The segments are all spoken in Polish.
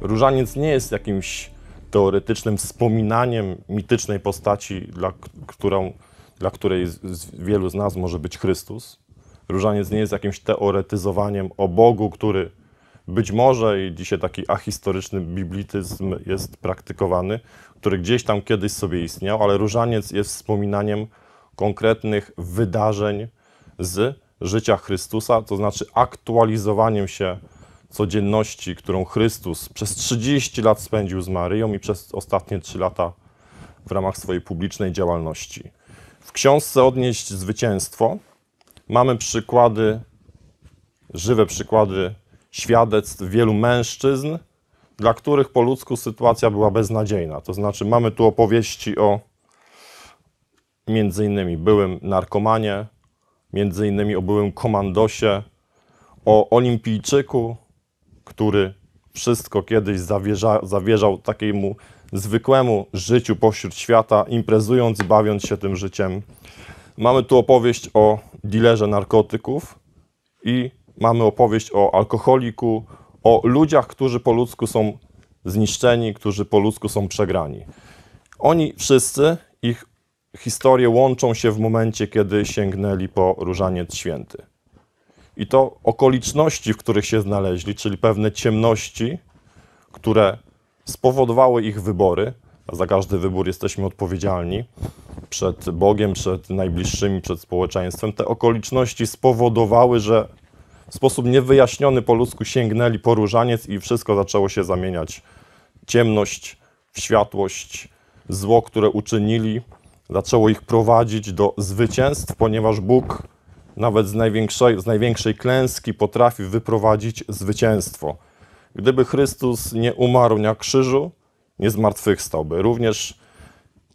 Różaniec nie jest jakimś teoretycznym wspominaniem mitycznej postaci, dla, którą, dla której z, z wielu z nas może być Chrystus. Różaniec nie jest jakimś teoretyzowaniem o Bogu, który być może i dzisiaj taki ahistoryczny biblityzm jest praktykowany, który gdzieś tam kiedyś sobie istniał, ale różaniec jest wspominaniem konkretnych wydarzeń z życia Chrystusa, to znaczy aktualizowaniem się codzienności, którą Chrystus przez 30 lat spędził z Maryją i przez ostatnie 3 lata w ramach swojej publicznej działalności. W książce Odnieść Zwycięstwo mamy przykłady, żywe przykłady świadectw wielu mężczyzn, dla których po ludzku sytuacja była beznadziejna. To znaczy, mamy tu opowieści o między innymi byłym narkomanie, między innymi o byłym komandosie, o olimpijczyku, który wszystko kiedyś zawierza, zawierzał takiemu zwykłemu życiu pośród świata, imprezując bawiąc się tym życiem. Mamy tu opowieść o dilerze narkotyków i mamy opowieść o alkoholiku, o ludziach, którzy po ludzku są zniszczeni, którzy po ludzku są przegrani. Oni wszyscy, ich historie łączą się w momencie, kiedy sięgnęli po różaniec święty i to okoliczności, w których się znaleźli, czyli pewne ciemności, które spowodowały ich wybory, a za każdy wybór jesteśmy odpowiedzialni przed Bogiem, przed najbliższymi, przed społeczeństwem. Te okoliczności spowodowały, że w sposób niewyjaśniony po ludzku sięgnęli po różaniec i wszystko zaczęło się zamieniać. Ciemność w światłość, zło, które uczynili, zaczęło ich prowadzić do zwycięstw, ponieważ Bóg nawet z największej, z największej klęski potrafi wyprowadzić zwycięstwo. Gdyby Chrystus nie umarł na krzyżu, nie zmartwychwstałby. Również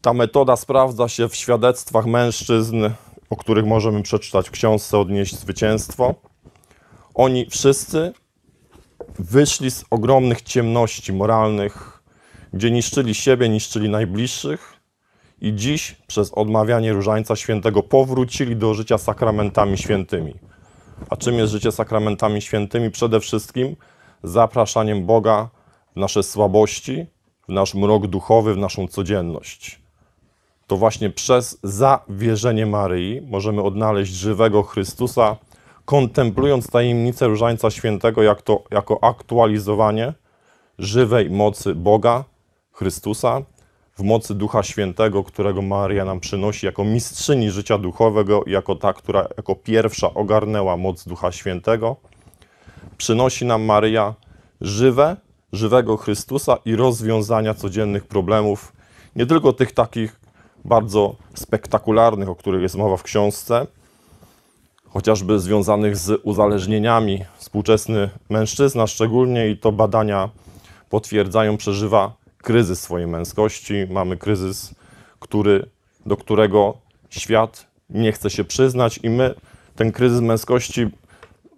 ta metoda sprawdza się w świadectwach mężczyzn, o których możemy przeczytać w książce Odnieść Zwycięstwo. Oni wszyscy wyszli z ogromnych ciemności moralnych, gdzie niszczyli siebie, niszczyli najbliższych, i dziś przez odmawianie Różańca Świętego powrócili do życia sakramentami świętymi. A czym jest życie sakramentami świętymi? Przede wszystkim zapraszaniem Boga w nasze słabości, w nasz mrok duchowy, w naszą codzienność. To właśnie przez zawierzenie Maryi możemy odnaleźć żywego Chrystusa, kontemplując tajemnicę Różańca Świętego jak to, jako aktualizowanie żywej mocy Boga, Chrystusa, w mocy Ducha Świętego, którego Maria nam przynosi jako mistrzyni życia duchowego, jako ta, która jako pierwsza ogarnęła moc Ducha Świętego, przynosi nam Maria żywe, żywego Chrystusa i rozwiązania codziennych problemów, nie tylko tych takich bardzo spektakularnych, o których jest mowa w książce, chociażby związanych z uzależnieniami. Współczesny mężczyzna szczególnie i to badania potwierdzają, przeżywa kryzys swojej męskości, mamy kryzys, który, do którego świat nie chce się przyznać i my ten kryzys męskości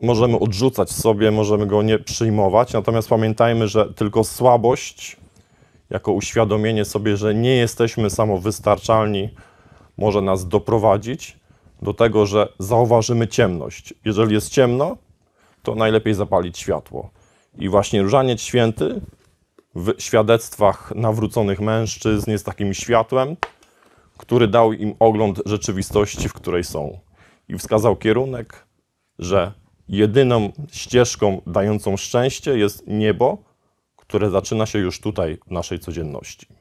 możemy odrzucać sobie, możemy go nie przyjmować. Natomiast pamiętajmy, że tylko słabość, jako uświadomienie sobie, że nie jesteśmy samowystarczalni, może nas doprowadzić do tego, że zauważymy ciemność. Jeżeli jest ciemno, to najlepiej zapalić światło. I właśnie różaniec święty w świadectwach nawróconych mężczyzn jest takim światłem, który dał im ogląd rzeczywistości, w której są i wskazał kierunek, że jedyną ścieżką dającą szczęście jest niebo, które zaczyna się już tutaj w naszej codzienności.